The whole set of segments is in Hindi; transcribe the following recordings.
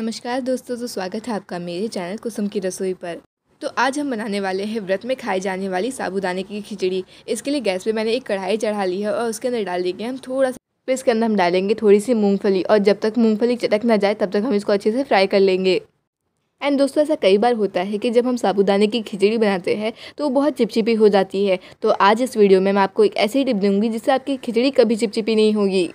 नमस्कार दोस्तों तो स्वागत है आपका मेरे चैनल कुसुम की रसोई पर तो आज हम बनाने वाले हैं व्रत में खाई जाने वाली साबुदाने की खिचड़ी इसके लिए गैस पे मैंने एक कढ़ाई चढ़ा ली है और उसके अंदर डाल देंगे हम थोड़ा सा फिर इसके अंदर हम डालेंगे थोड़ी सी मूँगफली और जब तक मूँगफली चटक ना जाए तब तक हम इसको अच्छे से फ्राई कर लेंगे एंड दोस्तों ऐसा कई बार होता है कि जब हम साबुदाने की खिचड़ी बनाते हैं तो वो बहुत चिपचिपी हो जाती है तो आज इस वीडियो में मैं आपको एक ऐसी टिप दूंगी जिससे आपकी खिचड़ी कभी चिपचिपी नहीं होगी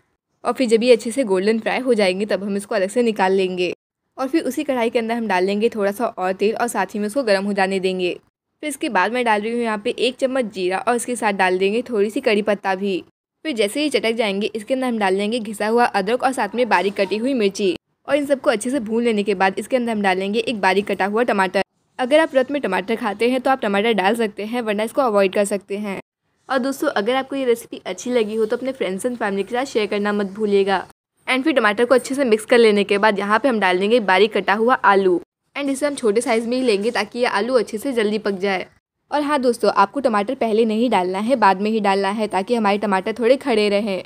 और फिर जब ये अच्छे से गोल्डन फ्राई हो जाएंगे तब हम इसको अलग से निकाल लेंगे और फिर उसी कढ़ाई के अंदर हम डाल लेंगे थोड़ा सा और तेल और साथ ही में उसको गर्म हो जाने देंगे फिर इसके बाद मैं डाल रही हूँ यहाँ पे एक चम्मच जीरा और इसके साथ डाल देंगे थोड़ी सी कड़ी पत्ता भी फिर जैसे ही चटक जाएंगे इसके अंदर हम डाल देंगे घिसा हुआ अदरक और साथ में बारीक कटी हुई मिर्ची और इन सबको अच्छे से भून लेने के बाद इसके अंदर हम डालेंगे एक बारीक कटा हुआ टमाटर अगर आप रत में टमाटर खाते हैं तो आप टमाटर डाल सकते हैं वरना इसको अवॉइड कर सकते हैं और दोस्तों अगर आपको ये रेसिपी अच्छी लगी हो तो अपने फ्रेंड्स एंड फैमिली के साथ शेयर करना मत भूलिएगा एंड फिर टमाटर को अच्छे से मिक्स कर लेने के बाद यहाँ पे हम डाल देंगे बारीक कटा हुआ आलू एंड इसे हम छोटे साइज़ में ही लेंगे ताकि ये आलू अच्छे से जल्दी पक जाए और हाँ दोस्तों आपको टमाटर पहले नहीं डालना है बाद में ही डालना है ताकि हमारे टमाटर थोड़े खड़े रहें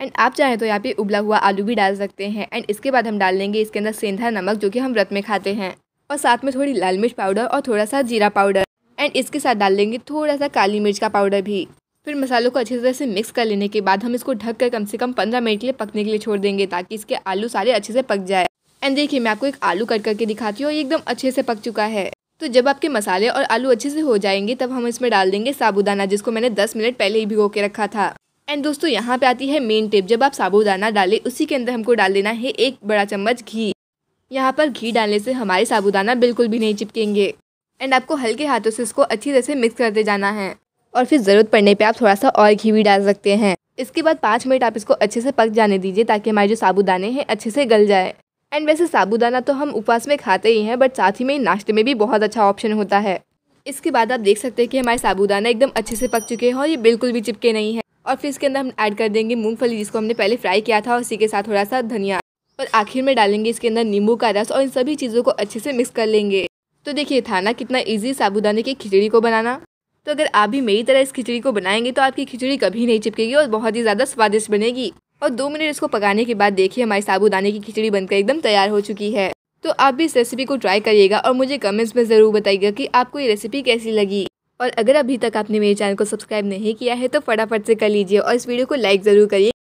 एंड आप चाहें तो यहाँ पे उबला हुआ आलू भी डाल सकते हैं एंड इसके बाद हम डाल देंगे इसके अंदर सेंधा नमक जो कि हम व्रत में खाते हैं और साथ में थोड़ी लाल मिर्च पाउडर और थोड़ा सा जीरा पाउडर एंड इसके साथ डाल देंगे थोड़ा सा काली मिर्च का पाउडर भी फिर मसालों को अच्छी तरह से मिक्स कर लेने के बाद हम इसको ढक कर कम से कम पंद्रह मिनट के लिए पकने के लिए छोड़ देंगे ताकि इसके आलू सारे अच्छे से पक जाए एंड देखिए मैं आपको एक आलू कट करके दिखाती हूँ ये एकदम अच्छे से पक चुका है तो जब आपके मसाले और आलू अच्छे से हो जाएंगे तब हम इसमें डाल देंगे साबुदाना जिसको मैंने दस मिनट पहले ही भिगो के रखा था एंड दोस्तों यहाँ पे आती है मेन टिप जब आप साबुदाना डालें उसी के अंदर हमको डाल देना है एक बड़ा चम्मच घी यहाँ पर घी डालने से हमारे साबुदाना बिल्कुल भी नहीं चिपकेंगे एंड आपको हल्के हाथों से इसको अच्छी तरह से मिक्स करते जाना है और फिर ज़रूरत पड़ने पे आप थोड़ा सा और घी भी डाल सकते हैं इसके बाद पाँच मिनट आप इसको अच्छे से पक जाने दीजिए ताकि हमारे जो साबुदाने हैं अच्छे से गल जाए एंड वैसे साबुदाना तो हम उपवास में खाते ही हैं बट साथ ही में नाश्ते में भी बहुत अच्छा ऑप्शन होता है इसके बाद आप देख सकते हैं कि हमारे साबुदाना एकदम अच्छे से पक चुके हैं और ये बिल्कुल भी चिपके नहीं है और फिर इसके अंदर हम ऐड कर देंगे मूंगफली जिसको हमने पहले फ्राई किया था और इसी के साथ थोड़ा सा धनिया और आखिर में डालेंगे इसके अंदर नींबू का रस और इन सभी चीज़ों को अच्छे से मिक्स कर लेंगे तो देखिए था ना कितना ईजी साबुदाने की खिचड़ी को बनाना तो अगर आप भी मेरी तरह इस खिचड़ी को बनाएंगे तो आपकी खिचड़ी कभी नहीं चिपकेगी और बहुत ही ज़्यादा स्वादिष्ट बनेगी और दो मिनट इसको पकाने के बाद देखिए हमारी साबुदाने की खिचड़ी बनकर एकदम तैयार हो चुकी है तो आप भी इस रेसिपी को ट्राई करिएगा और मुझे कमेंट्स में ज़रूर बताइएगा कि आपको ये रेसिपी कैसी लगी और अगर अभी तक आपने मेरे चैनल को सब्सक्राइब नहीं किया है तो फटाफट से कर लीजिए और इस वीडियो को लाइक ज़रूर करिए